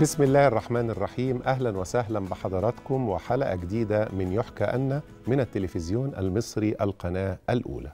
بسم الله الرحمن الرحيم اهلا وسهلا بحضراتكم وحلقه جديده من يحكى أن من التلفزيون المصري القناه الاولى.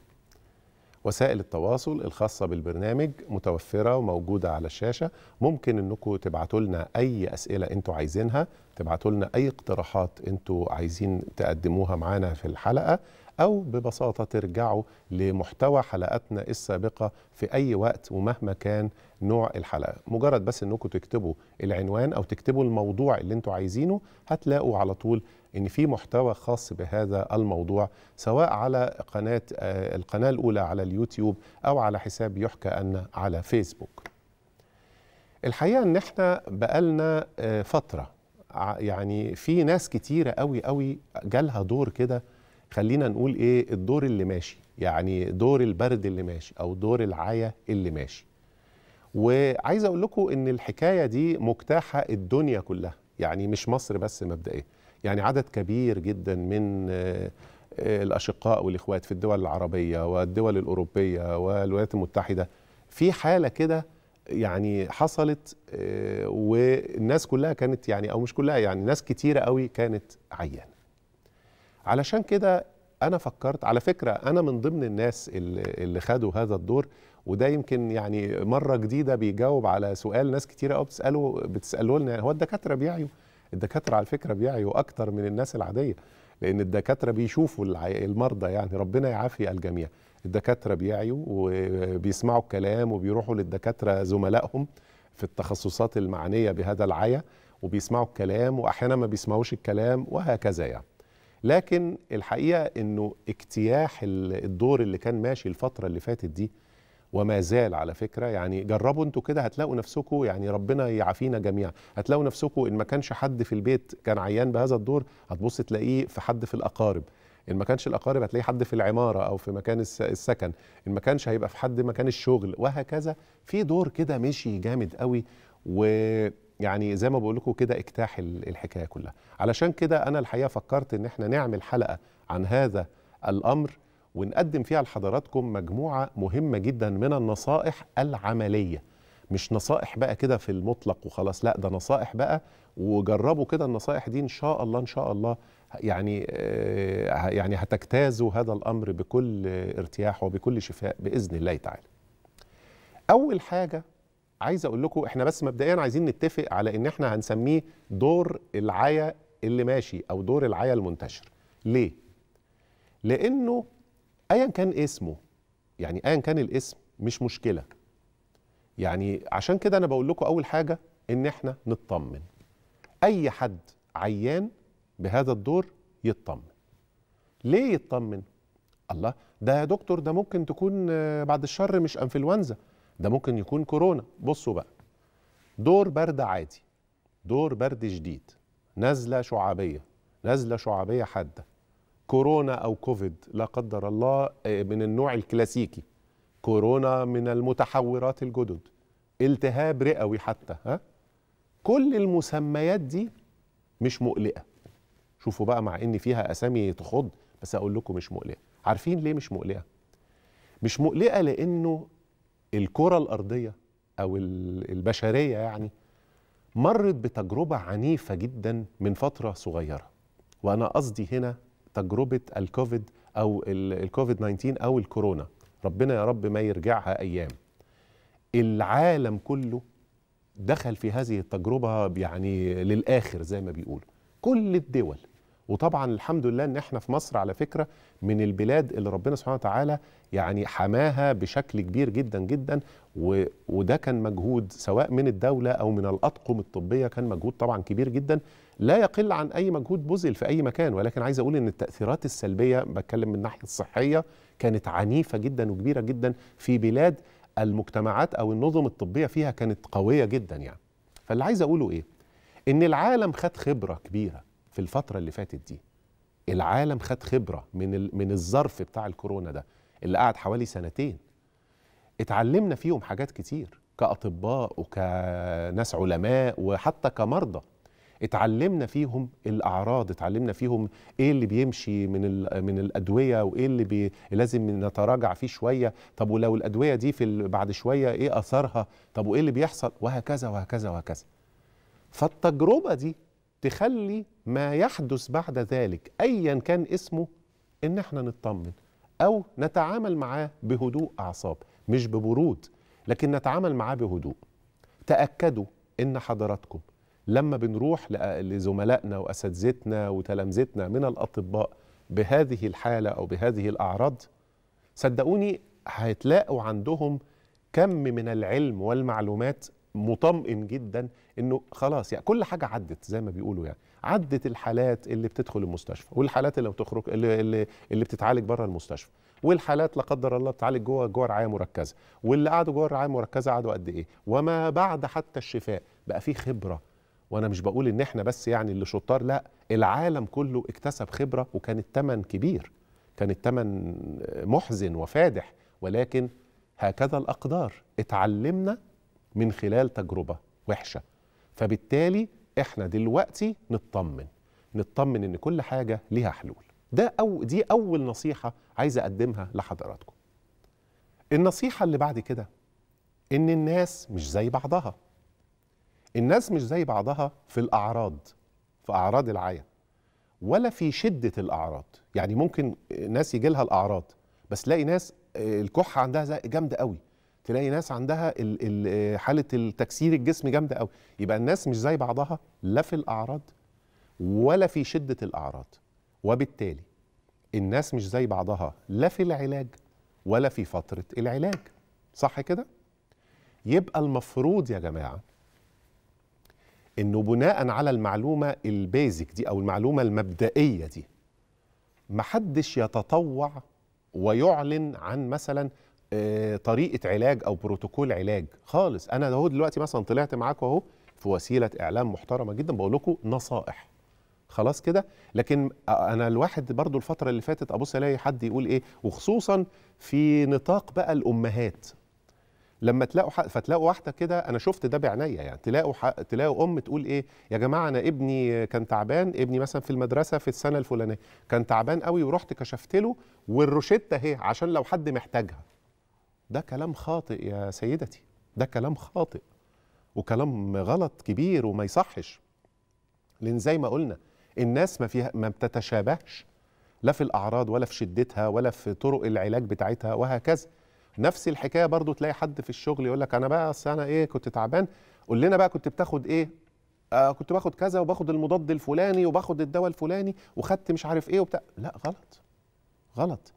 وسائل التواصل الخاصه بالبرنامج متوفره وموجوده على الشاشه، ممكن انكم تبعتوا لنا اي اسئله انتوا عايزينها، تبعتوا لنا اي اقتراحات انتوا عايزين تقدموها معانا في الحلقه، أو ببساطة ترجعوا لمحتوى حلقاتنا السابقة في أي وقت ومهما كان نوع الحلقة مجرد بس أنكم تكتبوا العنوان أو تكتبوا الموضوع اللي أنتم عايزينه هتلاقوا على طول ان في محتوى خاص بهذا الموضوع سواء على قناه آه، القناه الاولى على اليوتيوب او على حساب يحكى ان على فيسبوك الحقيقه ان احنا بقالنا آه، فتره يعني في ناس كتيره قوي قوي جالها دور كده خلينا نقول ايه الدور اللي ماشي يعني دور البرد اللي ماشي او دور العيا اللي ماشي وعايز اقول لكم ان الحكايه دي مجتاحه الدنيا كلها يعني مش مصر بس مبدئيا يعني عدد كبير جدا من آه، آه، الاشقاء والاخوات في الدول العربيه والدول الاوروبيه والولايات المتحده في حاله كده يعني حصلت آه، والناس كلها كانت يعني او مش كلها يعني ناس كتيره قوي كانت عيانه علشان كده انا فكرت على فكره انا من ضمن الناس اللي, اللي خدوا هذا الدور وده يمكن يعني مره جديده بيجاوب على سؤال ناس كتيره قوي بتساله بتساله لنا هو الدكاتره بيعيوا الدكاتره على فكره بيعيوا اكتر من الناس العاديه لان الدكاتره بيشوفوا المرضى يعني ربنا يعافي الجميع الدكاتره بيعيوا وبيسمعوا الكلام وبيروحوا للدكاتره زملائهم في التخصصات المعنيه بهذا العيا وبيسمعوا الكلام واحيانا ما بيسمعوش الكلام وهكذا يعني لكن الحقيقه انه اجتياح الدور اللي كان ماشي الفتره اللي فاتت دي وما زال على فكره يعني جربوا انتوا كده هتلاقوا نفسكم يعني ربنا يعافينا جميعا هتلاقوا نفسكم ان ما كانش حد في البيت كان عيان بهذا الدور هتبص تلاقيه في حد في الاقارب ان ما كانش الاقارب هتلاقي حد في العماره او في مكان السكن ان ما كانش هيبقى في حد مكان الشغل وهكذا في دور كده مشي جامد قوي و يعني زي ما بقول لكم كده اجتاح الحكايه كلها علشان كده انا الحقيقه فكرت ان احنا نعمل حلقه عن هذا الامر ونقدم فيها لحضراتكم مجموعه مهمه جدا من النصائح العمليه مش نصائح بقى كده في المطلق وخلاص لا ده نصائح بقى وجربوا كده النصائح دي ان شاء الله ان شاء الله يعني آه، يعني هتجتازوا هذا الامر بكل ارتياح وبكل شفاء باذن الله تعالى اول حاجه عايز اقول لكم احنا بس مبدئيا عايزين نتفق على ان احنا هنسميه دور العيا اللي ماشي او دور العيا المنتشر ليه لانه ايا كان اسمه يعني ايا كان الاسم مش مشكله يعني عشان كده انا بقول لكم اول حاجه ان احنا نطمن اي حد عيان بهذا الدور يطمن ليه يطمن الله ده يا دكتور ده ممكن تكون آه، بعد الشر مش انفلونزا ده ممكن يكون كورونا بصوا بقى دور برد عادي دور برد شديد نزلة شعبيه نزلة شعبيه حادة كورونا أو كوفيد لا قدر الله آه، من النوع الكلاسيكي كورونا من المتحورات الجدد التهاب رئوي حتى ها كل المسميات دي مش مقلقة شوفوا بقى مع إن فيها أسامي تخض بس أقول لكم مش مقلقة عارفين ليه مش مقلقة؟ مش مقلقة لأنه الكرة الأرضية أو البشرية يعني مرت بتجربة عنيفة جدا من فترة صغيرة وأنا قصدي هنا تجربة الكوفيد أو الكوفيد 19 أو الكورونا ربنا يا رب ما يرجعها أيام العالم كله دخل في هذه التجربة يعني للآخر زي ما بيقولوا كل الدول وطبعا الحمد لله ان احنا في مصر على فكره من البلاد اللي ربنا سبحانه وتعالى يعني حماها بشكل كبير جدا جدا و... وده كان مجهود سواء من الدوله او من الاطقم الطبيه كان مجهود طبعا كبير جدا لا يقل عن اي مجهود بذل في اي مكان ولكن عايز اقول ان التاثيرات السلبيه بتكلم من الناحيه الصحيه كانت عنيفه جدا وكبيره جدا في بلاد المجتمعات او النظم الطبيه فيها كانت قويه جدا يعني فاللي عايز اقوله ايه ان العالم خد خبره كبيره في الفتره اللي فاتت دي العالم خد خبره من من الظرف بتاع الكورونا ده اللي قعد حوالي سنتين اتعلمنا فيهم حاجات كتير كاطباء وكناس علماء وحتى كمرضى اتعلمنا فيهم الاعراض اتعلمنا فيهم ايه اللي بيمشي من من الادويه وايه اللي بي لازم نتراجع فيه شويه طب ولو الادويه دي في بعد شويه ايه اثرها طب وايه اللي بيحصل وهكذا وهكذا وهكذا فالتجربه دي تخلي ما يحدث بعد ذلك ايا كان اسمه ان احنا نطمن او نتعامل معاه بهدوء اعصاب مش ببرود لكن نتعامل معاه بهدوء تاكدوا ان حضراتكم لما بنروح لزملائنا واساتذتنا وتلامذتنا من الاطباء بهذه الحاله او بهذه الاعراض صدقوني هيتلاقوا عندهم كم من العلم والمعلومات مطمئن جدا انه خلاص يعني كل حاجه عدت زي ما بيقولوا يعني عدت الحالات اللي بتدخل المستشفى والحالات اللي بتخرج اللي, اللي, اللي بتتعالج بره المستشفى والحالات لا قدر الله بتتعالج جوه جوه رعايه مركزه واللي قعدوا جوه الرعايه المركزه قعدوا قد ايه وما بعد حتى الشفاء بقى في خبره وانا مش بقول ان احنا بس يعني اللي شطار لا العالم كله اكتسب خبره وكان الثمن كبير كان الثمن محزن وفادح ولكن هكذا الاقدار اتعلمنا من خلال تجربه وحشه فبالتالي احنا دلوقتي نطمن نطمن ان كل حاجه ليها حلول ده أو دي اول نصيحه عايز اقدمها لحضراتكم النصيحه اللي بعد كده ان الناس مش زي بعضها الناس مش زي بعضها في الاعراض في اعراض العيا ولا في شده الاعراض يعني ممكن ناس يجي لها الاعراض بس تلاقي ناس آه، الكحه عندها جامده قوي تلاقي ناس عندها ال ال آه، حاله التكسير الجسم جامده قوي يبقى الناس مش زي بعضها لا في الاعراض ولا في شده الاعراض وبالتالي الناس مش زي بعضها لا في العلاج ولا في فتره العلاج صح كده يبقى المفروض يا جماعه انه بناء على المعلومه البيزك دي او المعلومه المبدئيه دي محدش يتطوع ويعلن عن مثلا آه، طريقه علاج او بروتوكول علاج خالص انا اهو دلوقتي مثلا طلعت معاكم اهو في وسيله اعلام محترمه جدا بقول لكم نصائح خلاص كده لكن انا الواحد برضو الفتره اللي فاتت ابص الاقي حد يقول ايه وخصوصا في نطاق بقى الامهات لما تلاقوا حق فتلاقوا واحده كده انا شفت ده بعينيا يعني تلاقوا حق تلاقوا ام تقول ايه يا جماعه انا ابني كان تعبان ابني مثلا في المدرسه في السنه الفلانيه كان تعبان قوي ورحت كشفت له والروشته اهي عشان لو حد محتاجها ده كلام خاطئ يا سيدتي ده كلام خاطئ وكلام غلط كبير وما يصحش لان زي ما قلنا الناس ما فيها ما بتتشابهش لا في الاعراض ولا في شدتها ولا في طرق العلاج بتاعتها وهكذا نفس الحكايه برضو تلاقي حد في الشغل يقول لك انا بقى اصل انا ايه كنت تعبان قول لنا بقى كنت بتاخد ايه آه كنت باخد كذا وباخد المضاد الفلاني وباخد الدواء الفلاني وخدت مش عارف ايه وبتاع لا غلط غلط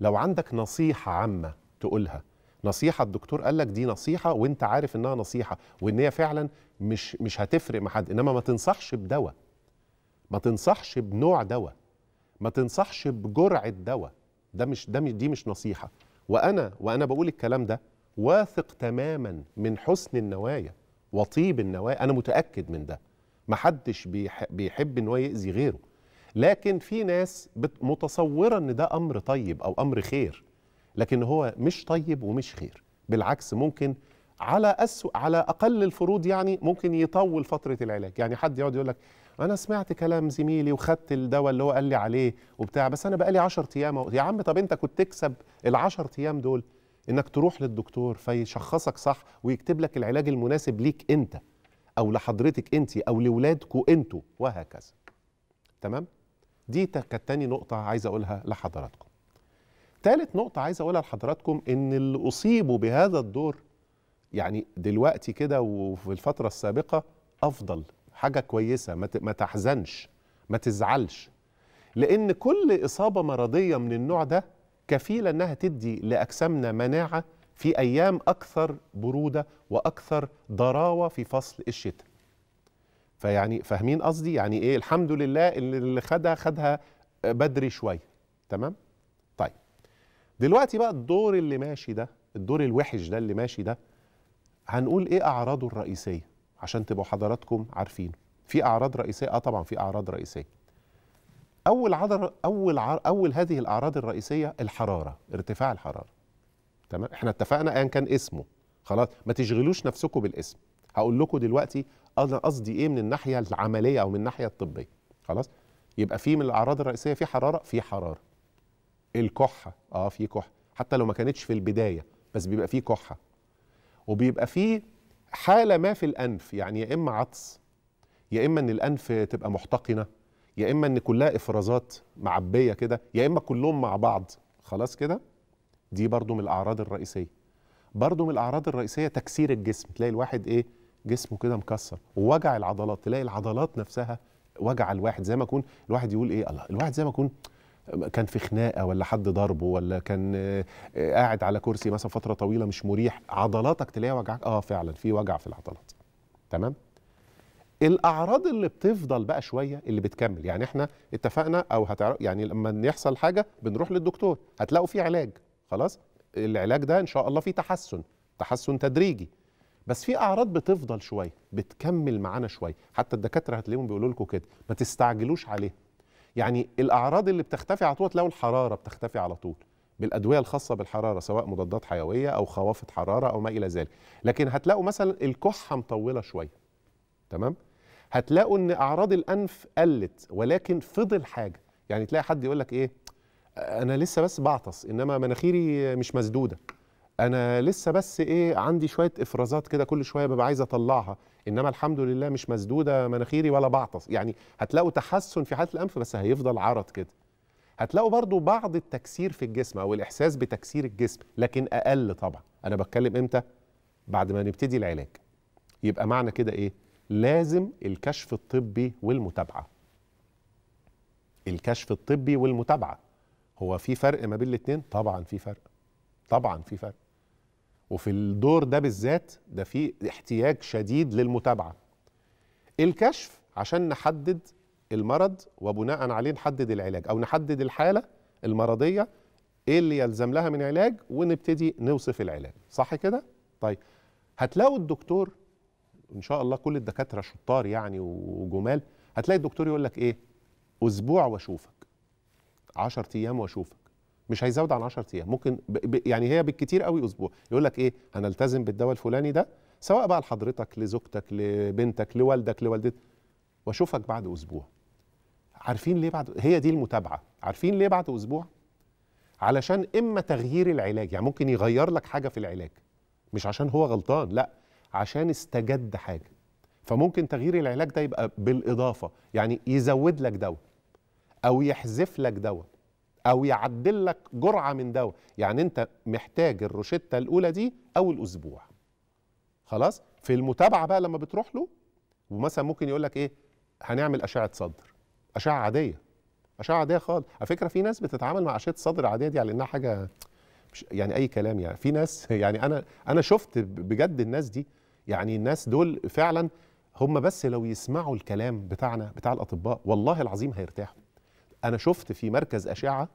لو عندك نصيحه عامه تقولها نصيحه الدكتور قال لك دي نصيحه وانت عارف انها نصيحه وان هي فعلا مش مش هتفرق مع حد انما ما تنصحش بدواء ما تنصحش بنوع دواء ما تنصحش بجرعه دواء ده مش ده مش دي مش نصيحه وانا وانا بقول الكلام ده واثق تماما من حسن النوايا وطيب النوايا انا متاكد من ده محدش بيحب ان هو يأذي غيره لكن في ناس متصوره ان ده امر طيب او امر خير لكن هو مش طيب ومش خير بالعكس ممكن على أسو على اقل الفروض يعني ممكن يطول فتره العلاج يعني حد يقعد يقول لك انا سمعت كلام زميلي وخدت الدواء اللي هو قال لي عليه وبتاع بس انا بقالي 10 ايام يا عم طب انت كنت تكسب ال 10 ايام دول انك تروح للدكتور فيشخصك صح ويكتب لك العلاج المناسب ليك انت او لحضرتك انت او لاولادكوا انتوا وهكذا تمام دي كانت تاني نقطه عايز اقولها لحضراتكم ثالث نقطة عايز أقولها لحضراتكم إن اللي أصيبوا بهذا الدور يعني دلوقتي كده وفي الفترة السابقة أفضل حاجة كويسة ما تحزنش ما تزعلش لأن كل إصابة مرضية من النوع ده كفيلة إنها تدي لأجسامنا مناعة في أيام أكثر برودة وأكثر ضراوة في فصل الشتاء فيعني فاهمين قصدي يعني إيه الحمد لله اللي خدها خدها بدري شوية تمام دلوقتي بقى الدور اللي ماشي ده الدور الوحش ده اللي ماشي ده هنقول ايه اعراضه الرئيسيه عشان تبقوا حضراتكم عارفين في اعراض رئيسيه اه طبعا في اعراض رئيسيه اول عضر اول عر... اول هذه الاعراض الرئيسيه الحراره ارتفاع الحراره تمام احنا اتفقنا ايا كان اسمه خلاص ما تشغلوش نفسكم بالاسم هقول لكم دلوقتي انا قصدي ايه من الناحيه العمليه او من الناحيه الطبيه خلاص يبقى في من الاعراض الرئيسيه في حراره في حراره الكحه اه في كحه حتى لو ما كانتش في البدايه بس بيبقى فيه كحه وبيبقى فيه حاله ما في الانف يعني يا اما عطس يا اما ان الانف تبقى محتقنه يا اما ان كلها افرازات معبيه كده يا اما كلهم مع بعض خلاص كده دي برضو من الاعراض الرئيسيه برضو من الاعراض الرئيسيه تكسير الجسم تلاقي الواحد ايه جسمه كده مكسر ووجع العضلات تلاقي العضلات نفسها وجع الواحد زي ما يكون الواحد يقول ايه الله الواحد زي ما يكون كان في خناقه ولا حد ضربه ولا كان آه، قاعد على كرسي مثلا فتره طويله مش مريح عضلاتك تلاقيها وجعك اه فعلا في وجع في العضلات تمام الاعراض اللي بتفضل بقى شويه اللي بتكمل يعني احنا اتفقنا او هتعرف يعني لما يحصل حاجه بنروح للدكتور هتلاقوا في علاج خلاص العلاج ده ان شاء الله فيه تحسن تحسن تدريجي بس في اعراض بتفضل شويه بتكمل معانا شويه حتى الدكاتره هتلاقيهم بيقولوا لكم كده ما تستعجلوش عليها يعني الاعراض اللي بتختفي على طول لو الحراره بتختفي على طول بالادويه الخاصه بالحراره سواء مضادات حيويه او خوافض حراره او ما الى ذلك لكن هتلاقوا مثلا الكحه مطوله شويه تمام هتلاقوا ان اعراض الانف قلت ولكن فضل حاجه يعني تلاقي حد يقول لك ايه انا لسه بس بعطس انما مناخيري مش مسدوده انا لسه بس ايه عندي شويه افرازات كده كل شويه ببقى عايز اطلعها انما الحمد لله مش مسدوده مناخيري ولا بعطس يعني هتلاقوا تحسن في حاله الانف بس هيفضل عرض كده هتلاقوا برضو بعض التكسير في الجسم او الاحساس بتكسير الجسم لكن اقل طبعا انا بتكلم امتى بعد ما نبتدي العلاج يبقى معنى كده ايه لازم الكشف الطبي والمتابعه الكشف الطبي والمتابعه هو في فرق ما بين الاثنين طبعا في فرق طبعا في فرق وفي الدور ده بالذات ده في احتياج شديد للمتابعه الكشف عشان نحدد المرض وبناء عليه نحدد العلاج او نحدد الحاله المرضيه ايه اللي يلزم لها من علاج ونبتدي نوصف العلاج صح كده طيب هتلاقوا الدكتور ان شاء الله كل الدكاتره شطار يعني وجمال هتلاقي الدكتور يقول لك ايه اسبوع واشوفك 10 ايام واشوفك مش هيزود عن 10 ايام ممكن ب... ب... يعني هي بالكتير قوي اسبوع يقول لك ايه هنلتزم بالدواء الفلاني ده سواء بقى لحضرتك لزوجتك لبنتك لوالدك لوالدتك واشوفك بعد اسبوع عارفين ليه بعد هي دي المتابعه عارفين ليه بعد اسبوع علشان اما تغيير العلاج يعني ممكن يغير لك حاجه في العلاج مش عشان هو غلطان لا عشان استجد حاجه فممكن تغيير العلاج ده يبقى بالاضافه يعني يزود لك دواء او يحذف لك دواء او يعدل لك جرعه من دواء يعني انت محتاج الروشته الاولى دي اول اسبوع خلاص في المتابعه بقى لما بتروح له ومثلا ممكن يقول لك ايه هنعمل اشعه صدر اشعه عاديه اشعه عاديه خالص على فكره في ناس بتتعامل مع اشعه صدر عاديه دي على انها حاجه مش يعني اي كلام يعني في ناس يعني انا انا شفت بجد الناس دي يعني الناس دول فعلا هم بس لو يسمعوا الكلام بتاعنا بتاع الاطباء والله العظيم هيرتاحوا انا شفت في مركز اشعه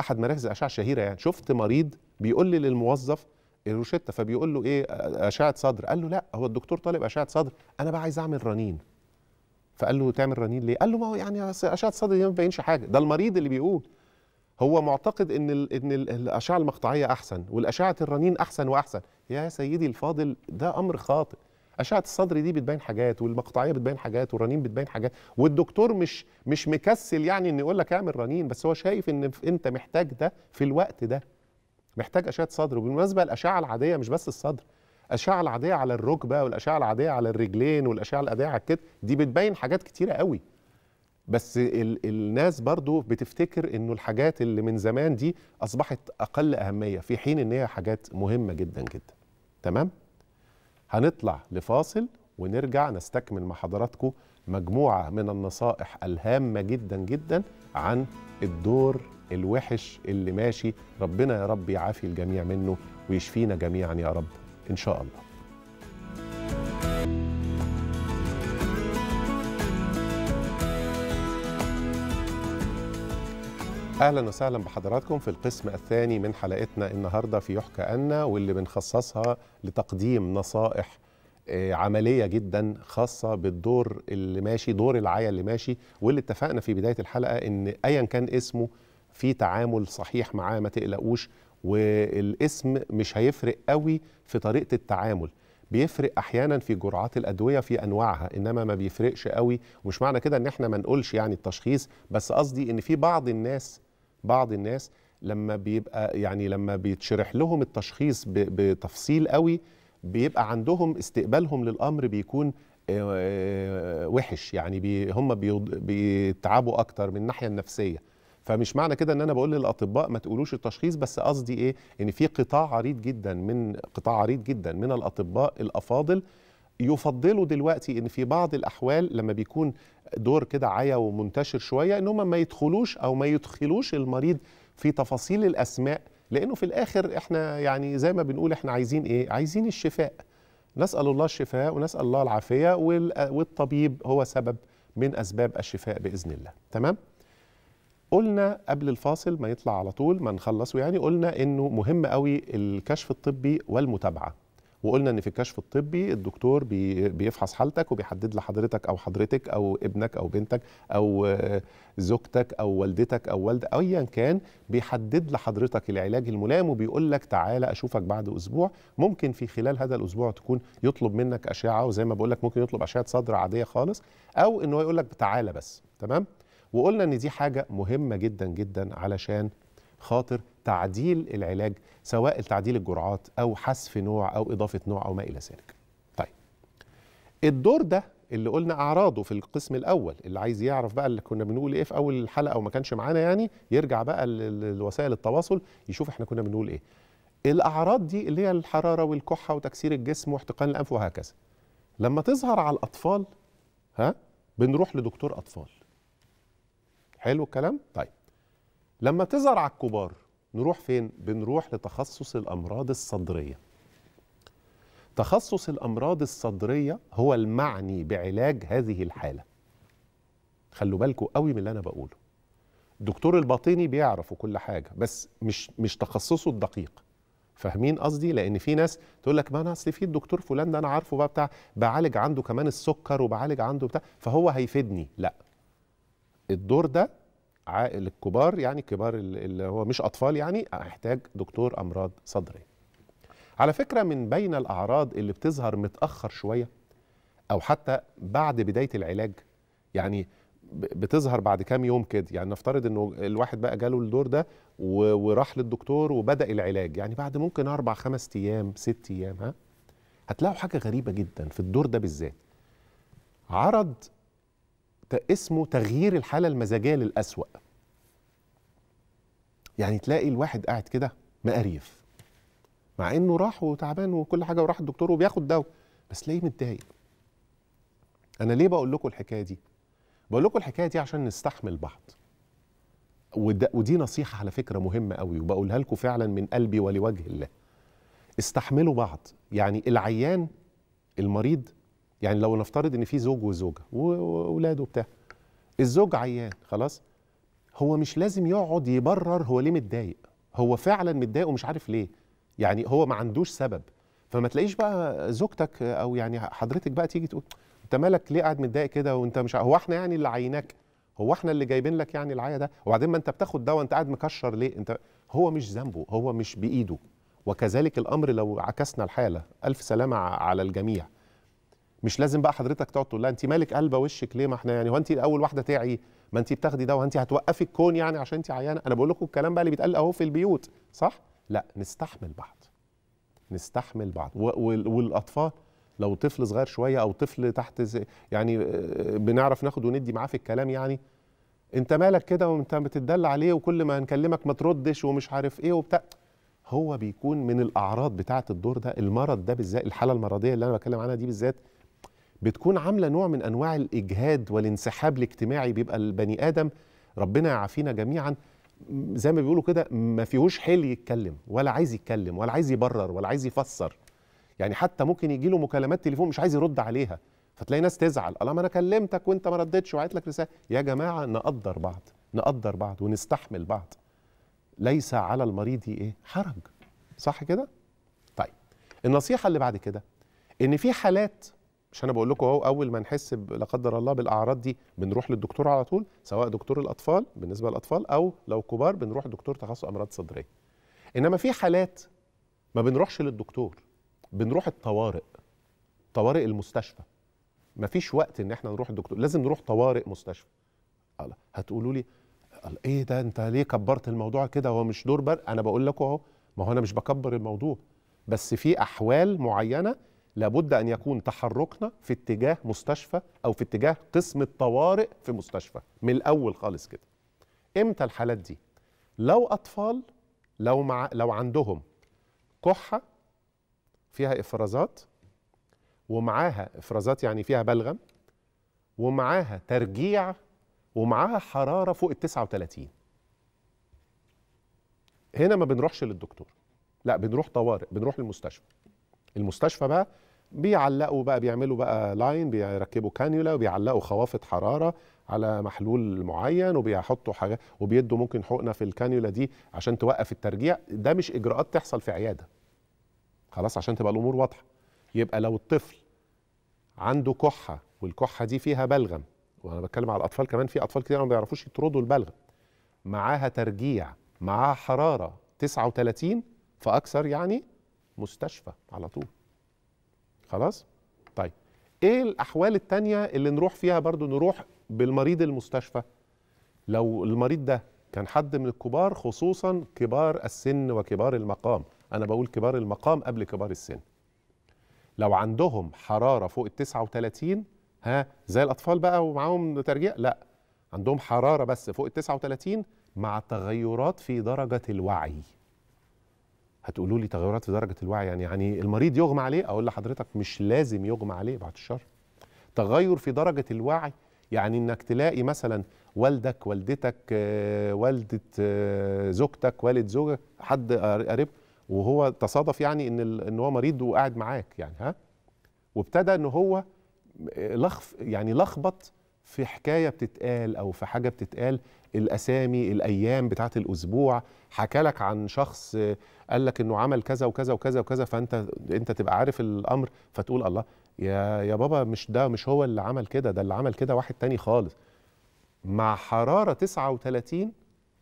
احد مراكز الاشعه الشهيره يعني شفت مريض بيقول لي للموظف الروشته فبيقول له ايه اشعه صدر قال له لا هو الدكتور طالب اشعه صدر انا بقى عايز اعمل رنين فقال له تعمل رنين ليه قال له ما هو يعني اشعه صدر دي ما بينش حاجه ده المريض اللي بيقول هو معتقد ان ان الاشعه المقطعيه احسن والاشعه الرنين احسن واحسن يا سيدي الفاضل ده امر خاطئ اشعه الصدر دي بتبين حاجات والمقطعيه بتبين حاجات والرنين بتبين حاجات والدكتور مش مش مكسل يعني ان يقول لك اعمل رنين بس هو شايف ان انت محتاج ده في الوقت ده محتاج اشعه صدر وبالمناسبه الاشعه العاديه مش بس الصدر الاشعه العاديه على الركبه والاشعه العاديه على الرجلين والاشعه العاديه على الكتف دي بتبين حاجات كتيره قوي بس ال الناس برضو بتفتكر انه الحاجات اللي من زمان دي اصبحت اقل اهميه في حين ان هي حاجات مهمه جدا جدا تمام هنطلع لفاصل ونرجع نستكمل مع حضراتكم مجموعة من النصائح الهامة جدا جدا عن الدور الوحش اللي ماشي ربنا يا رب يعافي الجميع منه ويشفينا جميعا يا رب إن شاء الله اهلا وسهلا بحضراتكم في القسم الثاني من حلقتنا النهارده في يحكى أنا واللي بنخصصها لتقديم نصائح آه، عمليه جدا خاصه بالدور اللي ماشي دور العيا اللي ماشي واللي اتفقنا في بدايه الحلقه ان ايا كان اسمه في تعامل صحيح معاه ما تقلقوش والاسم مش هيفرق قوي في طريقه التعامل بيفرق احيانا في جرعات الادويه في انواعها انما ما بيفرقش قوي ومش معنى كده ان احنا ما نقولش يعني التشخيص بس قصدي ان في بعض الناس بعض الناس لما بيبقى يعني لما بيتشرح لهم التشخيص بتفصيل قوي بيبقى عندهم استقبالهم للامر بيكون آه، آه، وحش يعني بي هم بيتعبوا اكتر من الناحيه النفسيه فمش معنى كده ان انا بقول للاطباء ما تقولوش التشخيص بس قصدي ايه ان في قطاع عريض جدا من قطاع عريض جدا من الاطباء الافاضل يفضلوا دلوقتي ان في بعض الاحوال لما بيكون دور كده عيا ومنتشر شويه ان هم ما يدخلوش او ما يدخلوش المريض في تفاصيل الاسماء لانه في الاخر احنا يعني زي ما بنقول احنا عايزين ايه عايزين الشفاء نسال الله الشفاء ونسال الله العافيه والطبيب هو سبب من اسباب الشفاء باذن الله تمام قلنا قبل الفاصل ما يطلع على طول ما نخلصه يعني قلنا انه مهم قوي الكشف الطبي والمتابعه وقلنا ان في الكشف الطبي الدكتور بيفحص حالتك وبيحدد لحضرتك او حضرتك او ابنك او بنتك او آه، زوجتك او والدتك او والد ايا كان بيحدد لحضرتك العلاج الملائم وبيقول لك تعالى اشوفك بعد اسبوع ممكن في خلال هذا الاسبوع تكون يطلب منك اشعه وزي ما بقول لك ممكن يطلب اشعه صدر عاديه خالص او ان هو يقول لك تعالى بس تمام وقلنا ان دي حاجه مهمه جدا جدا علشان خاطر تعديل العلاج سواء تعديل الجرعات او حذف نوع او اضافه نوع او ما الى ذلك. طيب الدور ده اللي قلنا اعراضه في القسم الاول اللي عايز يعرف بقى اللي كنا بنقول ايه في اول الحلقه وما كانش معانا يعني يرجع بقى لوسائل التواصل يشوف احنا كنا بنقول ايه. الاعراض دي اللي هي الحراره والكحه وتكسير الجسم واحتقان الانف وهكذا. لما تظهر على الاطفال ها بنروح لدكتور اطفال. حلو الكلام؟ طيب. لما تظهر على الكبار نروح فين؟ بنروح لتخصص الأمراض الصدرية تخصص الأمراض الصدرية هو المعني بعلاج هذه الحالة خلوا بالكم قوي من اللي أنا بقوله الدكتور الباطني بيعرف كل حاجة بس مش, مش تخصصه الدقيق فاهمين قصدي لان في ناس تقول لك ما انا اصل في الدكتور فلان ده انا عارفه بقى بتاع بعالج عنده كمان السكر وبعالج عنده بتاع فهو هيفيدني لا الدور ده عائل الكبار يعني كبار اللي هو مش اطفال يعني هيحتاج دكتور امراض صدريه على فكره من بين الاعراض اللي بتظهر متاخر شويه او حتى بعد بدايه العلاج يعني بتظهر بعد كام يوم كده يعني نفترض انه الواحد بقى جاله الدور ده وراح للدكتور وبدا العلاج يعني بعد ممكن اربع خمس ايام ست ايام ها هتلاقوا حاجه غريبه جدا في الدور ده بالذات عرض اسمه تغيير الحاله المزاجيه للاسوأ يعني تلاقي الواحد قاعد كده مقريف مع انه راح وتعبان وكل حاجه وراح الدكتور وبياخد دواء بس تلاقيه متضايق انا ليه بقول لكم الحكايه دي بقول لكم الحكايه دي عشان نستحمل بعض ودي نصيحه على فكره مهمه قوي وبقولها لكم فعلا من قلبي ولوجه الله استحملوا بعض يعني العيان المريض يعني لو نفترض ان في زوج وزوجه واولاد وبتاع الزوج عيان خلاص هو مش لازم يقعد يبرر هو ليه متضايق هو فعلا متضايق ومش عارف ليه يعني هو ما عندوش سبب فما تلاقيش بقى زوجتك او يعني حضرتك بقى تيجي تقول انت مالك ليه قاعد متضايق كده وانت مش هو احنا يعني اللي عيناك هو احنا اللي جايبين لك يعني العيا ده وبعدين ما انت بتاخد دواء انت قاعد مكشر ليه انت هو مش ذنبه هو مش بايده وكذلك الامر لو عكسنا الحاله الف سلامه على الجميع مش لازم بقى حضرتك تقعد تقول لها انت مالك قلبه وشك ليه ما احنا يعني هو انت اول واحده تعي ما انت بتاخدي ده وانت هتوقفي الكون يعني عشان انت عيانه انا بقول لكم الكلام بقى اللي بيتقال اهو في البيوت صح لا نستحمل بعض نستحمل بعض والاطفال لو طفل صغير شويه او طفل تحت يعني آه، بنعرف ناخد وندي معاه في الكلام يعني انت مالك كده وانت بتدل عليه وكل ما نكلمك ما تردش ومش عارف ايه وبتاع هو بيكون من الاعراض بتاعه الدور ده المرض ده بالذات الحاله المرضيه اللي انا بتكلم عنها دي بالذات بتكون عامله نوع من انواع الاجهاد والانسحاب الاجتماعي بيبقى البني ادم ربنا يعافينا جميعا زي ما بيقولوا كده ما فيهوش حيل يتكلم ولا عايز يتكلم ولا عايز يبرر ولا عايز يفسر يعني حتى ممكن يجي له مكالمات تليفون مش عايز يرد عليها فتلاقي ناس تزعل الله ما انا كلمتك وانت ما ردتش وعيت لك رساله يا جماعه نقدر بعض نقدر بعض ونستحمل بعض ليس على المريض ايه حرج صح كده طيب النصيحه اللي بعد كده ان في حالات مش انا بقول لكم اهو اول ما نحس لا قدر الله بالاعراض دي بنروح للدكتور على طول سواء دكتور الاطفال بالنسبه للاطفال او لو كبار بنروح دكتور تخصص امراض صدريه انما في حالات ما بنروحش للدكتور بنروح الطوارئ طوارئ المستشفى ما فيش وقت ان احنا نروح الدكتور لازم نروح طوارئ مستشفى هتقولوا لي ايه ده انت ليه كبرت الموضوع كده هو مش دور برق انا بقول لكم اهو ما هو انا مش بكبر الموضوع بس في احوال معينه لابد ان يكون تحركنا في اتجاه مستشفى او في اتجاه قسم الطوارئ في مستشفى من الاول خالص كده امتى الحالات دي لو اطفال لو مع لو عندهم كحه فيها افرازات ومعاها افرازات يعني فيها بلغم ومعاها ترجيع ومعاها حراره فوق ال 39 هنا ما بنروحش للدكتور لا بنروح طوارئ بنروح للمستشفى المستشفى بقى بيعلقوا بقى بيعملوا بقى لاين بيركبوا كانيولا وبيعلقوا خوافض حراره على محلول معين وبيحطوا حاجات وبيدوا ممكن حقنه في الكانيولا دي عشان توقف الترجيع ده مش اجراءات تحصل في عياده خلاص عشان تبقى الامور واضحه يبقى لو الطفل عنده كحه والكحه دي فيها بلغم وانا بتكلم على الاطفال كمان في اطفال كتير ما بيعرفوش يطردوا البلغم معاها ترجيع معاها حراره 39 فاكثر يعني مستشفى على طول خلاص طيب ايه الاحوال التانية اللي نروح فيها برضو نروح بالمريض المستشفى لو المريض ده كان حد من الكبار خصوصا كبار السن وكبار المقام انا بقول كبار المقام قبل كبار السن لو عندهم حراره فوق ال 39 ها زي الاطفال بقى ومعاهم ترجيع لا عندهم حراره بس فوق ال 39 مع تغيرات في درجه الوعي هتقولوا لي تغيرات في درجه الوعي يعني يعني المريض يغمى عليه اقول لحضرتك مش لازم يغمى عليه بعد الشر تغير في درجه الوعي يعني انك تلاقي مثلا والدك والدتك آه، والده آه، زوجتك والد زوجك حد قريب وهو تصادف يعني ان ان هو مريض وقاعد معاك يعني ها وابتدى ان هو آه، لخف يعني لخبط في حكايه بتتقال او في حاجه بتتقال الاسامي الايام بتاعه الاسبوع حكى لك عن شخص قال لك انه عمل كذا وكذا وكذا وكذا فانت انت تبقى عارف الامر فتقول الله يا يا بابا مش ده مش هو اللي عمل كده ده اللي عمل كده واحد تاني خالص مع حراره 39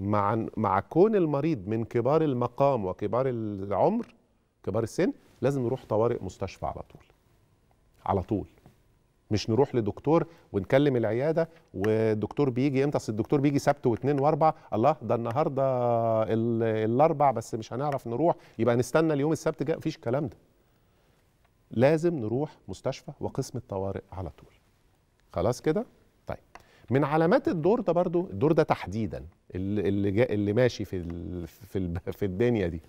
مع مع كون المريض من كبار المقام وكبار العمر كبار السن لازم نروح طوارئ مستشفى على طول على طول مش نروح لدكتور ونكلم العياده والدكتور بيجي امتى اصل الدكتور بيجي سبت واثنين واربع الله ده النهارده الاربع بس مش هنعرف نروح يبقى نستنى اليوم السبت جاء مفيش الكلام ده لازم نروح مستشفى وقسم الطوارئ على طول خلاص كده طيب من علامات الدور ده برضو الدور ده تحديدا اللي جاء اللي ماشي في في في الدنيا دي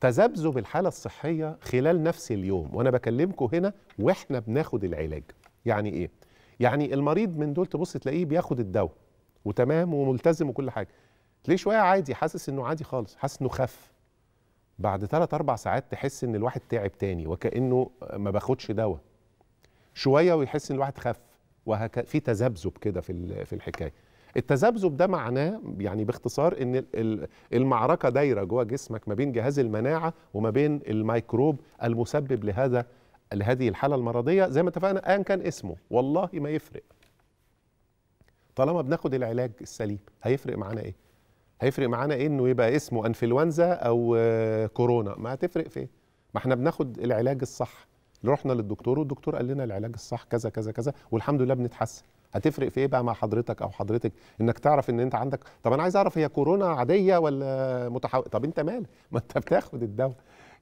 تذبذب الحاله الصحيه خلال نفس اليوم وانا بكلمكم هنا واحنا بناخد العلاج يعني ايه يعني المريض من دول تبص تلاقيه بياخد الدواء وتمام وملتزم وكل حاجه ليه شويه عادي حاسس انه عادي خالص حاسس انه خف بعد 3 4 ساعات تحس ان الواحد تعب تاني وكانه ما باخدش دواء شويه ويحس ان الواحد خف وهكذا في تذبذب كده في في الحكايه التذبذب ده معناه يعني باختصار ان المعركه دايره جوه جسمك ما بين جهاز المناعه وما بين الميكروب المسبب لهذا لهذه الحالة المرضية زي ما اتفقنا أيا كان اسمه والله ما يفرق طالما بناخد العلاج السليم هيفرق معانا إيه؟ هيفرق معانا إيه إنه يبقى اسمه أنفلونزا أو كورونا ما هتفرق في إيه؟ ما إحنا بناخد العلاج الصح رحنا للدكتور والدكتور قال لنا العلاج الصح كذا كذا كذا والحمد لله بنتحسن هتفرق في ايه بقى مع حضرتك او حضرتك انك تعرف ان انت عندك طب انا عايز اعرف هي كورونا عاديه ولا متحول طب انت مالك ما انت بتاخد الدواء